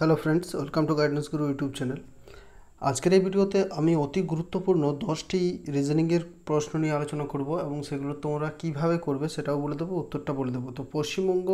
Hello friends welcome to guidance Guru YouTube channel আজকের এই ভিডিওতে আমি অতি গুরুত্বপূর্ণ দশটি রিজনিংয়ের প্রশ্ন নিয়ে আলোচনা করব এবং সেগুলো তোমরা কীভাবে করবে সেটাও বলে দেবো উত্তরটা বলে দেবো তো পশ্চিমবঙ্গ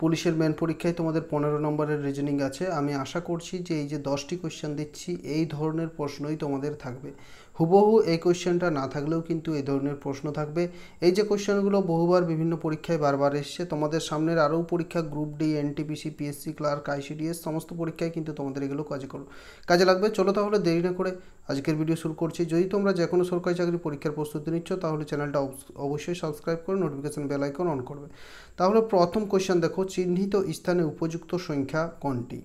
পুলিশের মেন পরীক্ষায় তোমাদের পনেরো নম্বরের রিজনিং আছে আমি আশা করছি যে এই যে দশটি কোয়েশ্চেন দিচ্ছি এই ধরনের প্রশ্নই তোমাদের থাকবে হুবহু এই কোয়েশ্চেনটা না থাকলেও কিন্তু এই ধরনের প্রশ্ন থাকবে এই যে কোয়েশ্চেনগুলো বহুবার বিভিন্ন পরীক্ষায় বারবার এসছে তোমাদের সামনের আরও পরীক্ষা group D NTPC PSC clerk ICDS সমস্ত পরীক্ষায় কিন্তু তোমাদের এগুলো কাজে করো কাজে লাগবে চলো তাহলে দেরি না করে আজকের ভিডিও শুরু করছি যদি তোমরা যে কোনো সরকারি চাকরি পরীক্ষার প্রস্তুতি নিচ্ছ তাহলে চ্যানেলটা অবশ্যই সাবস্ক্রাইব করে নোটিফিকেশান বেল আইকন অন করবে তাহলে প্রথম কোয়েশ্চেন দেখো চিহ্নিত স্থানে উপযুক্ত সংখ্যা কোনটি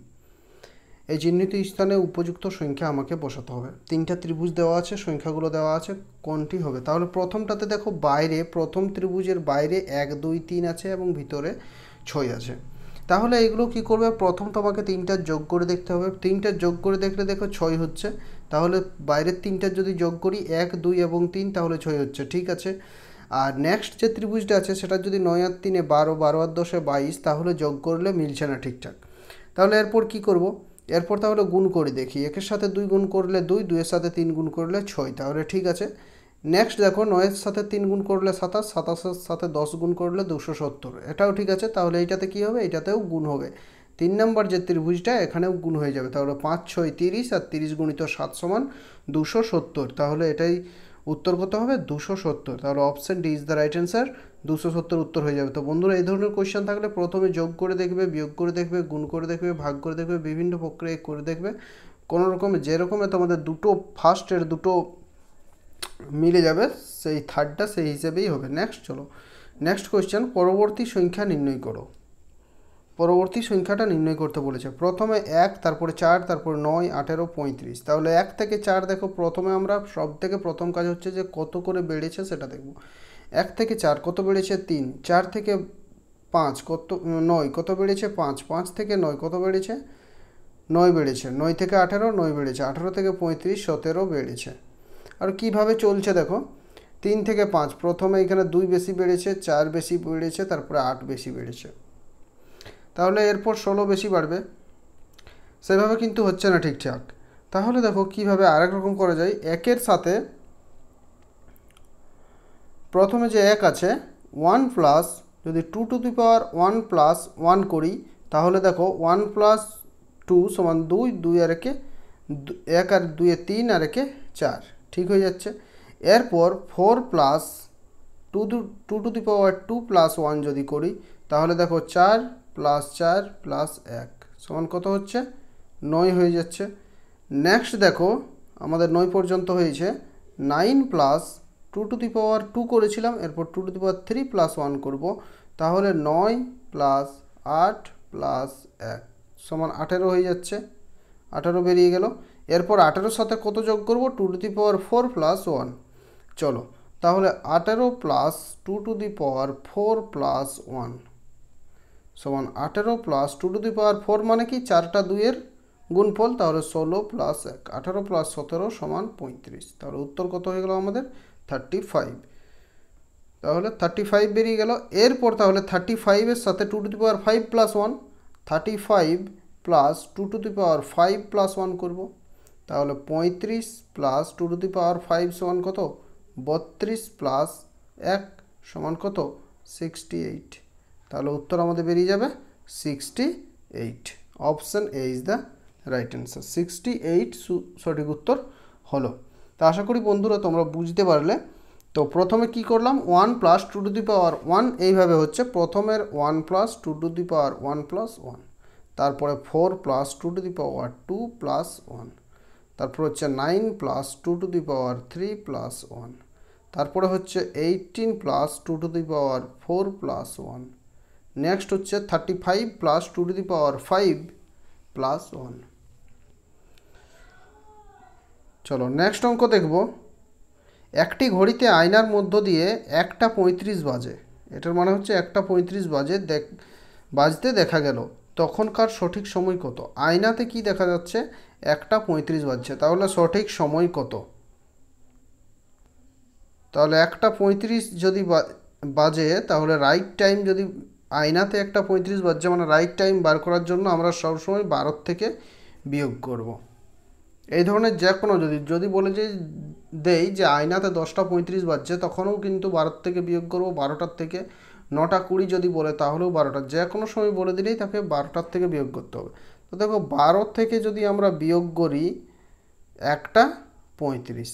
এই চিহ্নিত স্থানে উপযুক্ত সংখ্যা আমাকে বসাতে হবে তিনটা ত্রিভুজ দেওয়া আছে সংখ্যাগুলো দেওয়া আছে কোনটি হবে তাহলে প্রথমটাতে দেখো বাইরে প্রথম ত্রিভুজের বাইরে এক দুই তিন আছে এবং ভিতরে ছয় আছে তাহলে এগুলো কি করবে প্রথম তোমাকে তিনটা যোগ করে দেখতে হবে তিনটা যোগ করে দেখলে দেখো ছয় হচ্ছে তাহলে বাইরের তিনটা যদি যোগ করি এক দুই এবং তিন তাহলে ছয় হচ্ছে ঠিক আছে আর নেক্সট যে ত্রিভুজটা আছে সেটা যদি নয় আর তিনে বারো বারো আর দশে বাইশ তাহলে যোগ করলে মিলছে না ঠিকঠাক তাহলে এরপর কি করব এরপর তাহলে গুণ করে দেখি একের সাথে দুই গুণ করলে দুই দুইয়ের সাথে তিন গুণ করলে ছয় তাহলে ঠিক আছে নেক্সট দেখো নয়ের সাথে তিন গুণ করলে সাতাশ সাতাশের সাথে দশ গুণ করলে দুশো সত্তর এটাও ঠিক আছে তাহলে এইটাতে কী হবে এইটাতেও গুণ হবে তিন নম্বর যে ত্রিভুজটা এখানেও গুণ হয়ে যাবে তাহলে পাঁচ ছয় তিরিশ আর তিরিশ গুণিত সাত সমান দুশো সত্তর তাহলে এটাই উত্তর কত হবে দুশো সত্তর তাহলে option D is the right answer দুশো সত্তর উত্তর হয়ে যাবে তো বন্ধুরা এই ধরনের কোয়েশ্চেন থাকলে প্রথমে যোগ করে দেখবে বিয়োগ করে দেখবে গুণ করে দেখবে ভাগ করে দেখবে বিভিন্ন প্রক্রিয়া করে দেখবে কোনো রকমে যেরকমে তোমাদের দুটো ফার্স্টের দুটো মিলে যাবে সেই থার্ডটা সেই হিসেবেই হবে নেক্সট চলো নেক্সট কোয়েশ্চেন পরবর্তী সংখ্যা নির্ণয় করো পরবর্তী সংখ্যাটা নির্ণয় করতে বলেছে প্রথমে এক তারপরে চার তারপরে নয় আঠেরো পঁয়ত্রিশ তাহলে এক থেকে চার দেখো প্রথমে আমরা সব থেকে প্রথম কাজ হচ্ছে যে কত করে বেড়েছে সেটা দেখব এক থেকে চার কত বেড়েছে তিন চার থেকে পাঁচ কত নয় কত বেড়েছে পাঁচ পাঁচ থেকে নয় কত বেড়েছে নয় বেড়েছে নয় থেকে আঠেরো নয় বেড়েছে আঠেরো থেকে পঁয়ত্রিশ সতেরো বেড়েছে আর কিভাবে চলছে দেখো তিন থেকে পাঁচ প্রথমে এখানে দুই বেশি বেড়েছে চার বেশি বেড়েছে তারপরে আট বেশি বেড়েছে তাহলে এরপর ষোলো বেশি বাড়বে সেভাবে কিন্তু হচ্ছে না ঠিকঠাক তাহলে দেখো কিভাবে আরেক রকম করা যায় একের সাথে প্রথমে যে এক আছে ওয়ান প্লাস যদি two to the power one plus one করি তাহলে দেখো ওয়ান প্লাস টু সমান দুই দুই আর একে এক আর দুয়ে তিন আর একে চার ঠিক হয়ে যাচ্ছে এরপর four plus two two to the power two plus one যদি করি তাহলে দেখো চার প্লাস চার প্লাস এক সমান কত হচ্ছে নয় হয়ে যাচ্ছে নেক্সট দেখো আমাদের নয় পর্যন্ত হয়েছে nine plus two to the power two করেছিলাম এরপর two to the power three plus one করবো তাহলে নয় প্লাস আট প্লাস এক সমান আঠেরো হয়ে যাচ্ছে আঠেরো বেরিয়ে গেল এরপর আঠেরোর সাথে কত যোগ করব two to the power four plus one চলো তাহলে আঠেরো plus two to the power four plus one সমান আঠেরো plus two to the power four মানে কি চারটা দুইয়ের গুণফল তাহলে ষোলো প্লাস এক আঠেরো প্লাস সতেরো সমান পঁয়ত্রিশ তাহলে উত্তর কত হয়ে গেল আমাদের থার্টি ফাইভ তাহলে থার্টি ফাইভ বেরিয়ে গেল এরপর তাহলে থার্টি ফাইভের সাথে two to the power five plus one thirty five plus two to the power five plus one করবো তাহলে পঁয়ত্রিশ plus two to the power five সমান কত বত্রিশ প্লাস এক সমান কত সিক্সটি এইট তাহলে উত্তর আমাদের বেরিয়ে যাবে sixty eight option A is the right answer sixty eight সঠিক উত্তর হলো তা আশা করি বন্ধুরা তোমরা বুঝতে পারলে তো প্রথমে কি করলাম one plus two to the power one এইভাবে হচ্ছে প্রথমের one plus two to the power one plus one তারপরে four plus two to the power two plus one তারপর হচ্ছে nine plus two to the power three plus one তারপরে হচ্ছে eighteen plus two to the power four plus one next হচ্ছে thirty five plus two to the power five plus one চলো next অঙ্ক দেখব একটি ঘড়িতে আয়নার মধ্য দিয়ে একটা পঁয়ত্রিশ বাজে এটার মানে হচ্ছে একটা পঁয়ত্রিশ বাজে দেখ বাজতে দেখা গেল তখনকার সঠিক সময় কত আয়নাতে কি দেখা যাচ্ছে একটা পঁয়ত্রিশ বাজছে তাহলে সঠিক সময় কত তাহলে একটা পঁয়ত্রিশ যদি বাজে তাহলে রাইট টাইম যদি আয়নাতে একটা পঁয়ত্রিশ বাজছে মানে রাইট টাইম বার করার জন্য আমরা সবসময় বারোর থেকে বিয়োগ করব। এই ধরনের যে কোনো যদি যদি বলে যে দেই যে আয়নাতে দশটা পঁয়ত্রিশ বাজছে তখনও কিন্তু বারোর থেকে বিয়োগ করব বারোটার থেকে নটা কুড়ি যদি বলে তাহলেও বারোটা যে কোনো সময় বলে দিলেই তাকে বারোটার থেকে বিয়োগ করতে হবে তো দেখো বারো থেকে যদি আমরা বিয়োগ করি একটা পঁয়ত্রিশ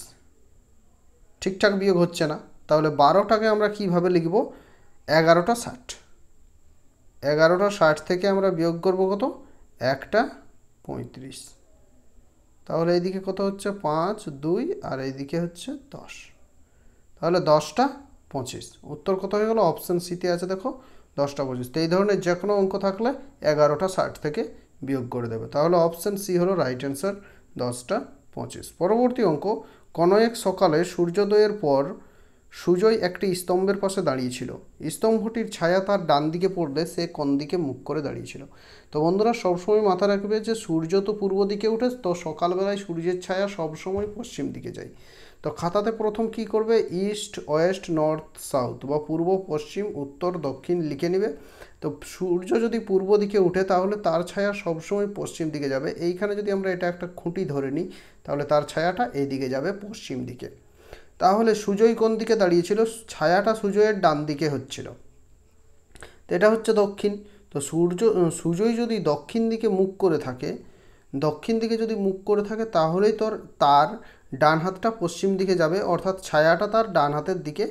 ঠিকঠাক বিয়োগ হচ্ছে না তাহলে বারোটাকে আমরা কিভাবে লিখব এগারোটা ষাট এগারোটা ষাট থেকে আমরা বিয়োগ করব কত একটা পঁয়ত্রিশ তাহলে এইদিকে কত হচ্ছে পাঁচ দুই আর এইদিকে হচ্ছে দশ তাহলে দশটা পঁচিশ উত্তর কত হয়ে গেলো অপশান সিতে আছে দেখো দশটা পঁচিশ তো এই ধরনের যে কোনো অঙ্ক থাকলে এগারোটা ষাট থেকে বিয়োগ করে দেবে তাহলে অপশান সি হলো রাইট অ্যান্সার দশটা পঁচিশ পরবর্তী অঙ্ক কোনো এক সকালে সূর্যোদয়ের পর সুজয় একটি স্তম্ভের পাশে দাঁড়িয়েছিল স্তম্ভটির ছায়া তার ডান দিকে পড়লে সে কোন দিকে মুখ করে দাঁড়িয়েছিল তো বন্ধুরা সবসময় মাথা রাখবে যে সূর্য তো পূর্ব দিকে উঠে তো সকালবেলায় সূর্যের ছায়া সবসময় পশ্চিম দিকে যায় তো খাতাতে প্রথম কি করবে ইস্ট ওয়েস্ট নর্থ সাউথ বা পূর্ব পশ্চিম উত্তর দক্ষিণ লিখে নেবে তো সূর্য যদি পূর্ব দিকে উঠে তাহলে তার ছায়া সবসময় পশ্চিম দিকে যাবে এইখানে যদি আমরা এটা একটা খুঁটি ধরে নিই তাহলে তার ছায়াটা এই দিকে যাবে পশ্চিম দিকে তাহলে সুজয় কোন দিকে দাঁড়িয়েছিল ছায়াটা সুজয়ের ডান দিকে হচ্ছিল তো এটা হচ্ছে দক্ষিণ তো সূর্য সুজয় যদি দক্ষিণ দিকে মুখ করে থাকে দক্ষিণ দিকে যদি মুখ করে থাকে তাহলেই তোর তার ডান হাতটা পশ্চিম দিকে যাবে অর্থাৎ ছায়াটা তার ডান হাতের দিকে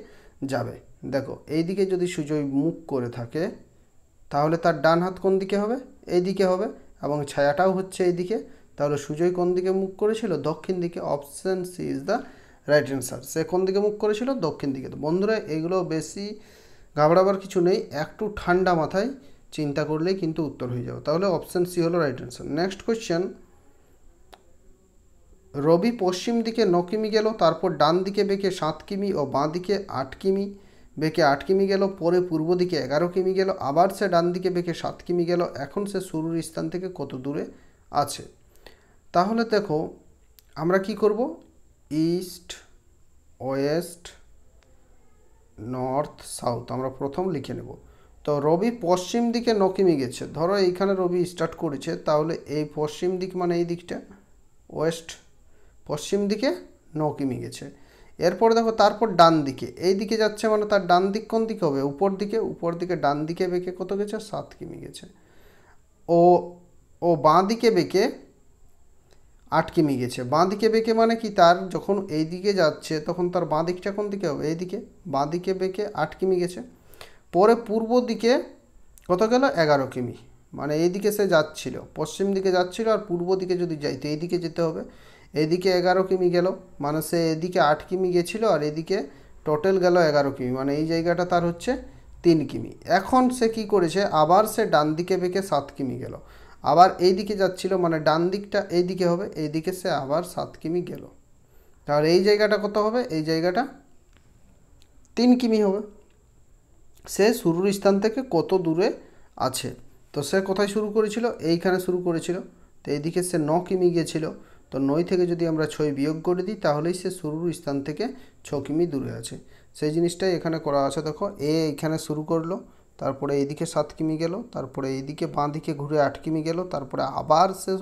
যাবে দেখো এই দিকে যদি সুজয় মুখ করে থাকে তাহলে তার ডান হাত কোন দিকে হবে এই দিকে হবে এবং ছায়াটাও হচ্ছে এই দিকে তাহলে সুজয় কোন দিকে মুখ করেছিল দক্ষিণ দিকে option C is the right answer সে কোন দিকে মুখ করেছিল দক্ষিণ দিকে তো বন্ধুরা এগুলো বেশি ঘাবড়াবার কিছু নেই একটু ঠান্ডা মাথায় চিন্তা করলেই কিন্তু উত্তর হয়ে যাবে তাহলে অপশান সি হলো right answer next question Rabi পশ্চিম দিকে ন কিমি গেল তারপর ডান দিকে বেঁকে সাত কিমি ও বাঁ দিকে আট কিমি বেঁকে আট কিমি গেল পরে পূর্ব দিকে এগারো কিমি গেল আবার সে ডান দিকে বেঁকে সাত কিমি গেল এখন সে শুরুর স্থান থেকে কত দূরে আছে তাহলে দেখো আমরা কি করব ইস্ট ওয়েস্ট নর্থ সাউথ আমরা প্রথম লিখে নেব তো রবি পশ্চিম দিকে নকিমি গেছে ধরো এইখানে রবি স্টার্ট করেছে তাহলে এই পশ্চিম দিক মানে এই দিকটা ওয়েস্ট পশ্চিম দিকে নকিমি গেছে এরপর দেখো তারপর ডান দিকে এই দিকে যাচ্ছে মানে তার ডান দিক কোন দিকে হবে উপর দিকে উপর দিকে ডান দিকে বেঁকে কত গেছে সাত কিমি গেছে ও ও বাঁ দিকে বেঁকে মি গেছে বাঁ দিকে বেঁকে মানে কি তার যখন এই দিকে যাচ্ছে তখন তার বাঁ দিকটা কোন দিকে হবে এই দিকে বাঁ দিকে বেঁকে আট কিমি গেছে পরে পূর্ব দিকে কত গেল এগারো কিমি মানে এই দিকে সে যাচ্ছিল পশ্চিম দিকে যাচ্ছিল আর পূর্ব দিকে যদি যাই তো এই দিকে যেতে হবে এদিকে এগারো কিমি গেল মানে সে এদিকে আট কিমি গেছিলো আর এদিকে টোটাল গেল এগারো কিমি মানে এই জায়গাটা তার হচ্ছে তিন কিমি এখন সে কি করেছে আবার সে ডান দিকে বেঁকে সাত কিমি গেল আবার এই দিকে যাচ্ছিল মানে ডান দিকটা এই দিকে হবে এই দিকে সে আবার সাত কিমি গেল তাহলে এই জায়গাটা কত হবে এই জায়গাটা তিন কিমি হবে সে শুরুর স্থান থেকে কত দূরে আছে তো সে কোথায় শুরু করেছিল এইখানে শুরু করেছিল তো এইদিকে সে ন কিমি গিয়েছিল তো নই থেকে যদি আমরা ছয় বিয়োগ করে দিই তাহলেই সে শুরুর স্থান থেকে ছ কিমি দূরে আছে সেই জিনিসটাই এখানে করা আছে দেখো এ এখানে শুরু করলো তারপরে এদিকে সাত কিমি গেল তারপরে এদিকে বাঁ দিকে ঘুরে আট কিমি গেল তারপরে আবার সে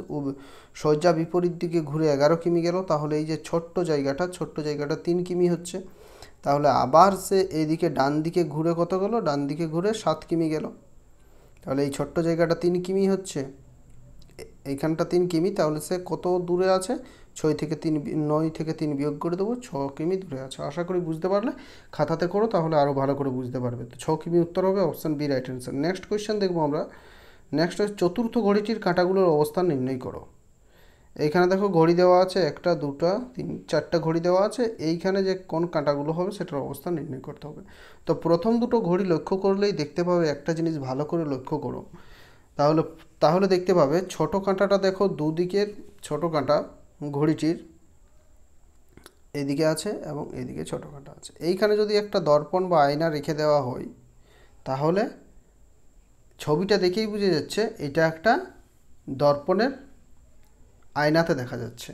সজ্জা বিপরীত দিকে ঘুরে এগারো কিমি গেল তাহলে এই যে ছোট্ট জায়গাটা ছোট্ট জায়গাটা তিন কিমি হচ্ছে তাহলে আবার সে এদিকে ডান দিকে ঘুরে কত গেলো ডান দিকে ঘুরে সাত কিমি গেল তাহলে এই ছোট্ট জায়গাটা তিন কিমি হচ্ছে এইখানটা তিন কিমি তাহলে সে কত দূরে আছে ছয় থেকে তিন নয় থেকে তিন বিয়োগ করে দেবো ছ কিমি দূরে আছে আশা করি বুঝতে পারলে খাতাতে করো তাহলে আরও ভালো করে বুঝতে পারবে তো ছ কিমি উত্তর হবে option B right answer next question দেখবো আমরা নেক্সট হচ্ছে চতুর্থ ঘড়িটির কাঁটাগুলোর অবস্থান নির্ণয় করো এইখানে দেখো ঘড়ি দেওয়া আছে একটা দুটা তিন চারটা ঘড়ি দেওয়া আছে এইখানে যে কোন কাঁটাগুলো হবে সেটার অবস্থান নির্ণয় করতে হবে তো প্রথম দুটো ঘড়ি লক্ষ্য করলেই দেখতে পাবে একটা জিনিস ভালো করে লক্ষ্য করো তাহলে তাহলে দেখতে পাবে ছোট কাঁটাটা দেখো দুদিকের ছোট কাঁটা ঘড়িটির এদিকে আছে এবং এদিকে ছোট কাঁটা আছে এইখানে যদি একটা দর্পণ বা আয়না রেখে দেওয়া হয় তাহলে ছবিটা দেখেই বুঝে যাচ্ছে এটা একটা দর্পণের আয়নাতে দেখা যাচ্ছে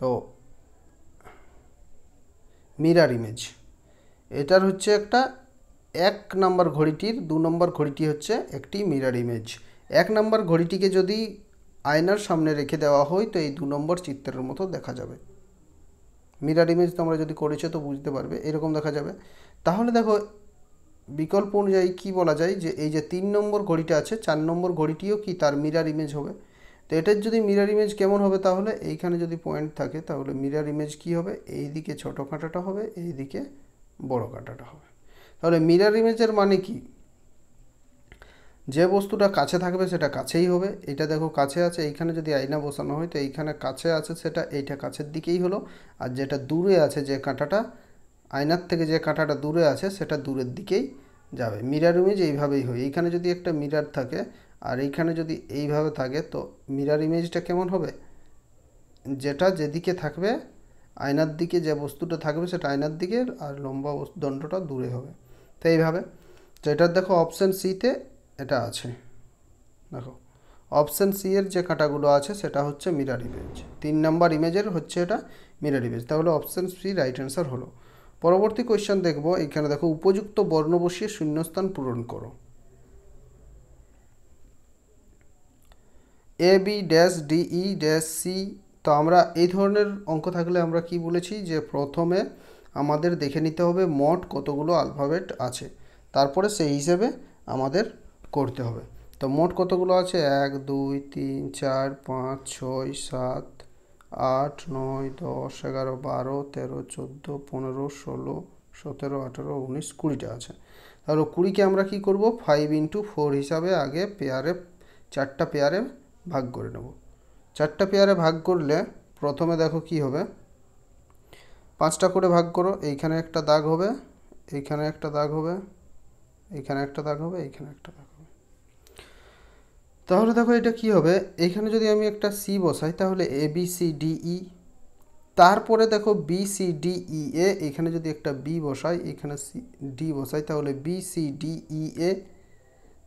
তো মিরার ইমেজ এটার হচ্ছে একটা এক নম্বর ঘড়িটির দু নম্বর ঘড়িটি হচ্ছে একটি মিরার ইমেজ এক নম্বর ঘড়িটিকে যদি আয়নার সামনে রেখে দেওয়া হয় তো এই দু নম্বর চিত্রের মতো দেখা যাবে মিরার ইমেজ তোমরা যদি করেছো তো বুঝতে পারবে এরকম দেখা যাবে তাহলে দেখো বিকল্প অনুযায়ী কি বলা যায় যে এই যে তিন নম্বর ঘড়িটা আছে চার নম্বর ঘড়িটিও কি তার মিরার ইমেজ হবে তো এটার যদি মিরার ইমেজ কেমন হবে তাহলে এইখানে যদি পয়েন্ট থাকে তাহলে মিরার ইমেজ কি হবে এই দিকে ছোটো কাঁটাটা হবে এই দিকে বড় কাঁটাটা হবে তাহলে মিরার ইমেজের মানে কি যে বস্তুটা কাছে থাকবে সেটা কাছেই হবে এটা দেখো কাছে আছে এইখানে যদি আয়না বসানো হয় তো এইখানে কাছে আছে সেটা এইটা কাছের দিকেই হলো আর যেটা দূরে আছে যে কাঁটাটা আয়নার থেকে যে কাঁটাটা দূরে আছে সেটা দূরের দিকেই যাবে মিরার ইমেজ এইভাবেই হয় এইখানে যদি একটা মিরার থাকে আর এইখানে যদি এইভাবে থাকে তো মিরার ইমেজটা কেমন হবে যেটা যেদিকে থাকবে আয়নার দিকে যে বস্তুটা থাকবে সেটা আয়নার দিকে আর লম্বা দণ্ডটা দূরে হবে তো এইভাবে তো এটার দেখো অপশান সিতে এটা আছে দেখো অপশান সি এর যে কাঁটাগুলো আছে সেটা হচ্ছে মিরার ইমেজ তিন নাম্বার ইমেজের হচ্ছে এটা মিরার ইমেজ তাহলে অপশান সি রাইট অ্যান্সার হলো পরবর্তী কোয়েশ্চেন দেখব এখানে দেখো উপযুক্ত বর্ণ বসিয়ে শূন্যস্থান পূরণ করো A B dash D E dash C তো আমরা এই ধরনের অঙ্ক থাকলে আমরা কি বলেছি যে প্রথমে আমাদের দেখে নিতে হবে মোট কতগুলো আলফাবেট আছে তারপরে সেই হিসেবে আমাদের করতে হবে তো মোট কতগুলো আছে এক দুই তিন চার পাঁচ ছয় সাত আট নয় দশ এগারো বারো তেরো চোদ্দো পনেরো ষোলো সতেরো আঠেরো উনিশ কুড়িটা আছে তাহলে কুড়িকে আমরা কি করব ফাইভ ইন্টু ফোর হিসাবে আগে পেয়ারে চারটা পেয়ারে ভাগ করে নেব চারটা পেয়ারে ভাগ করলে প্রথমে দেখো কি হবে পাঁচটা করে ভাগ করো এইখানে একটা দাগ হবে এইখানে একটা দাগ হবে এইখানে একটা দাগ হবে এইখানে একটা দাগ তাহলে দেখো এটা কি হবে এখানে যদি আমি একটা সি বসাই তাহলে A B C D E তারপরে দেখো B C D E A এখানে যদি একটা বি বসাই এখানে সি ডি বসাই তাহলে B C D E A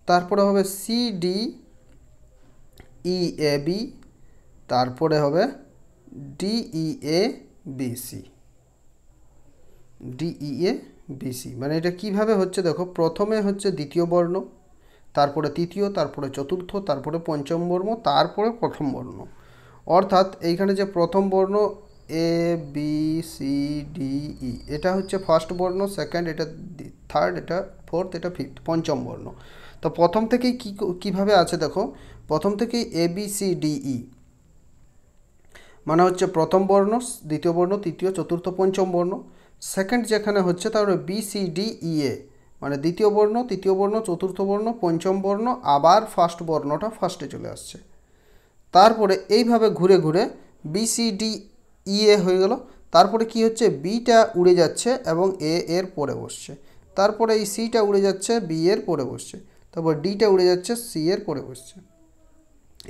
তারপরে হবে C D E A B তারপরে হবে D E A B C D E A C মানে এটা কিভাবে হচ্ছে দেখো প্রথমে হচ্ছে দ্বিতীয় বর্ণ তারপরে তৃতীয় তারপরে চতুর্থ তারপরে পঞ্চম বর্ণ তারপরে প্রথম বর্ণ অর্থাৎ এইখানে যে প্রথম বর্ণ A B C D E এটা হচ্ছে ফার্স্ট বর্ণ সেকেন্ড এটা থার্ড এটা ফোর্থ এটা ফিফথ পঞ্চম বর্ণ তো প্রথম থেকেই কী কীভাবে আছে দেখো প্রথম থেকেই A B C D E মানে হচ্ছে প্রথম বর্ণ দ্বিতীয় বর্ণ তৃতীয় চতুর্থ পঞ্চম বর্ণ সেকেন্ড যেখানে হচ্ছে তারপরে B C D E A মানে দ্বিতীয় বর্ণ তৃতীয় বর্ণ চতুর্থ বর্ণ পঞ্চম বর্ণ আবার ফার্স্ট বর্ণটা ফার্স্টে চলে আসছে তারপরে এইভাবে ঘুরে ঘুরে বিসিডি এ e, হয়ে গেল তারপরে কি হচ্ছে বিটা উড়ে যাচ্ছে এবং এ এর পরে বসছে তারপরে এই সিটা উড়ে যাচ্ছে বি এর পরে বসছে তারপর ডিটা উড়ে যাচ্ছে সি এর পরে বসছে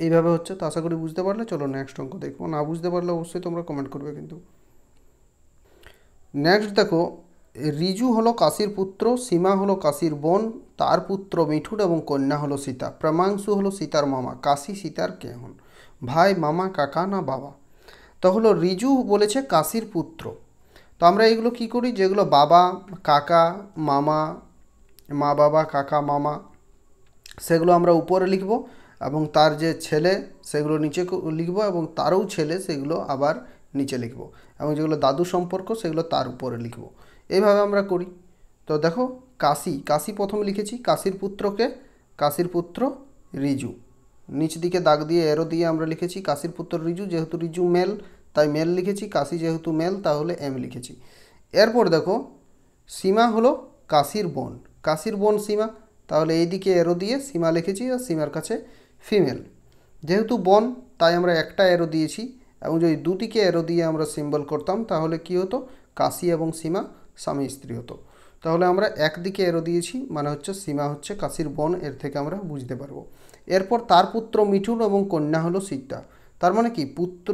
এইভাবে হচ্ছে তো আশা করি বুঝতে পারলে চলো নেক্সট অঙ্ক দেখবো না বুঝতে পারলে অবশ্যই তোমরা কমেন্ট করবে কিন্তু নেক্সট দেখো রিজু হলো কাশীর পুত্র সীমা হলো কাশীর বোন তার পুত্র মিঠুর এবং কন্যা হলো সীতা প্রমাংশু হলো সীতার মামা কাশী সীতার কে হন ভাই মামা কাকা না বাবা তো হলো রিজু বলেছে কাশীর পুত্র তো আমরা এগুলো কি করি যেগুলো বাবা কাকা মামা মা বাবা কাকা মামা সেগুলো আমরা উপরে লিখব এবং তার যে ছেলে সেগুলো নিচে লিখব এবং তারও ছেলে সেগুলো আবার নিচে লিখব এবং যেগুলো দাদু সম্পর্ক সেগুলো তার উপরে লিখব এইভাবে আমরা করি তো দেখো কাশি কাশি প্রথম লিখেছি কাশির পুত্রকে কাশির পুত্র রিজু নিচ দিকে দাগ দিয়ে এরো দিয়ে আমরা লিখেছি কাশির পুত্র রিজু যেহেতু রিজু মেল তাই মেল লিখেছি কাশি যেহেতু মেল তাহলে এম লিখেছি এরপর দেখো সীমা হলো কাশির বন কাশির বন সীমা তাহলে এইদিকে এরো দিয়ে সীমা লিখেছি আর সীমার কাছে ফিমেল যেহেতু বন তাই আমরা একটা এরো দিয়েছি এবং যদি দুটিকে এরো দিয়ে আমরা সিম্বল করতাম তাহলে কি হতো কাশি এবং সীমা স্বামী স্ত্রী হতো তাহলে আমরা একদিকে এরো দিয়েছি মানে হচ্ছে সীমা হচ্ছে কাশির বন এর থেকে আমরা বুঝতে পারবো এরপর তার পুত্র মিঠুন এবং কন্যা হলো সীতা তার মানে কি পুত্র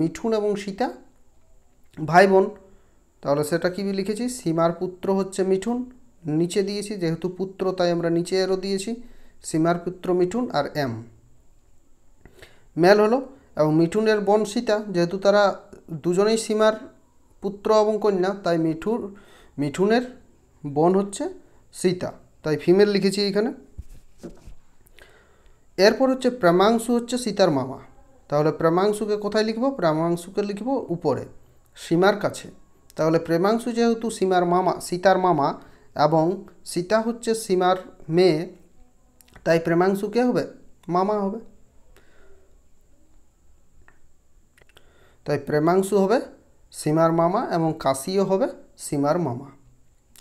মিঠুন এবং সীতা ভাই বোন তাহলে সেটা কী লিখেছি সীমার পুত্র হচ্ছে মিঠুন নিচে দিয়েছি যেহেতু পুত্র তাই আমরা নিচে এরো দিয়েছি সীমার পুত্র মিঠুন আর এম মেল হলো এবং মিঠুনের বোন সীতা যেহেতু তারা দুজনেই সীমার পুত্র এবং কন্যা তাই মিঠুর মিঠুনের বোন হচ্ছে সীতা তাই ফিমেল লিখেছি এখানে এরপর হচ্ছে প্রেমাংশু হচ্ছে সীতার মামা তাহলে প্রেমাংশুকে কোথায় লিখব প্রেমাংশুকে লিখব উপরে সীমার কাছে তাহলে প্রেমাংশু যেহেতু সীমার মামা সীতার মামা এবং সীতা হচ্ছে সীমার মেয়ে তাই প্রেমাংশু কে হবে মামা হবে তাই প্রেমাংশু হবে সীমার মামা এবং কাশিও হবে সীমার মামা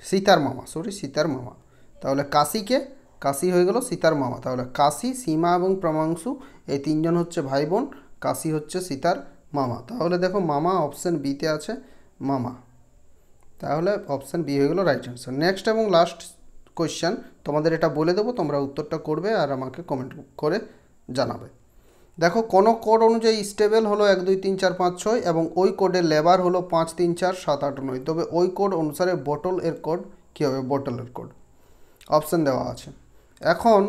সীতার মামা সরি সীতার মামা তাহলে কাশিকে কাশি হয়ে গেল সীতার মামা তাহলে কাশি সীমা এবং প্রমাংশু এই তিনজন হচ্ছে ভাই বোন কাশি হচ্ছে সীতার মামা তাহলে দেখো মামা অপশান বিতে আছে মামা তাহলে অপশান বি হয়ে গেলো রাইট অ্যান্সার নেক্সট এবং লাস্ট কোয়েশ্চেন তোমাদের এটা বলে দেবো তোমরা উত্তরটা করবে আর আমাকে কমেন্ট করে জানাবে দেখো কোনো কোড অনুযায়ী স্টেবল হলো এক দুই তিন চার পাঁচ ছয় এবং ওই কোডের লেবার হলো পাঁচ তিন চার সাত আট নয় তবে ওই কোড অনুসারে বটল এর কোড কী হবে বটলের কোড অপশান দেওয়া আছে এখন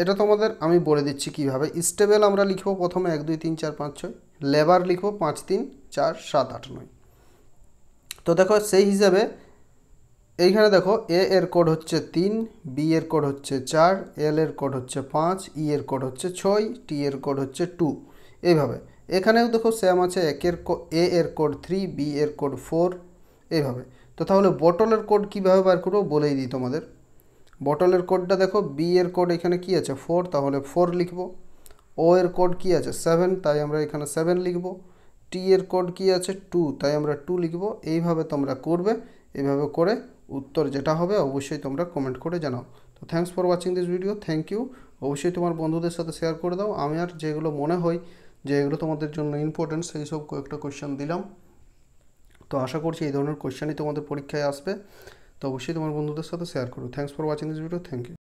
এটা তোমাদের আমি বলে দিচ্ছি কিভাবে স্টেবল আমরা লিখব প্রথমে এক দুই তিন চার পাঁচ ছয় লেবার লিখব পাঁচ তিন চার সাত আট নয় তো দেখো সেই হিসাবে এইখানে দেখো এ এর কোড হচ্ছে তিন বি এর কোড হচ্ছে চার এল এর কোড হচ্ছে পাঁচ ই এর কোড হচ্ছে ছয় টি এর কোড হচ্ছে টু এইভাবে এখানেও দেখো স্যাম আছে একের এ এর কোড থ্রি বি এর কোড ফোর এইভাবে তো তাহলে বটলের কোড কীভাবে বার করবো বলেই দিই তোমাদের বটলের কোডটা দেখো বি এর কোড এখানে কি আছে ফোর তাহলে ফোর লিখব ও এর কোড কি আছে সেভেন তাই আমরা এখানে সেভেন লিখব টি এর কোড কি আছে টু তাই আমরা টু লিখব এইভাবে তোমরা করবে এইভাবে করে উত্তর যেটা হবে অবশ্যই তোমরা কমেন্ট করে জানাও তো thanks for watching this video thank you অবশ্যই তোমার বন্ধুদের সাথে শেয়ার করে দাও আমি আর যেগুলো মনে হয় যে এগুলো তোমাদের জন্য ইম্পর্টেন্ট সেই সব কয়েকটা কোয়েশ্চেন দিলাম তো আশা করছি এই ধরনের কোয়েশ্চেনই তোমাদের পরীক্ষায় আসবে তো অবশ্যই তোমার বন্ধুদের সাথে শেয়ার করো thanks for watching this video thank you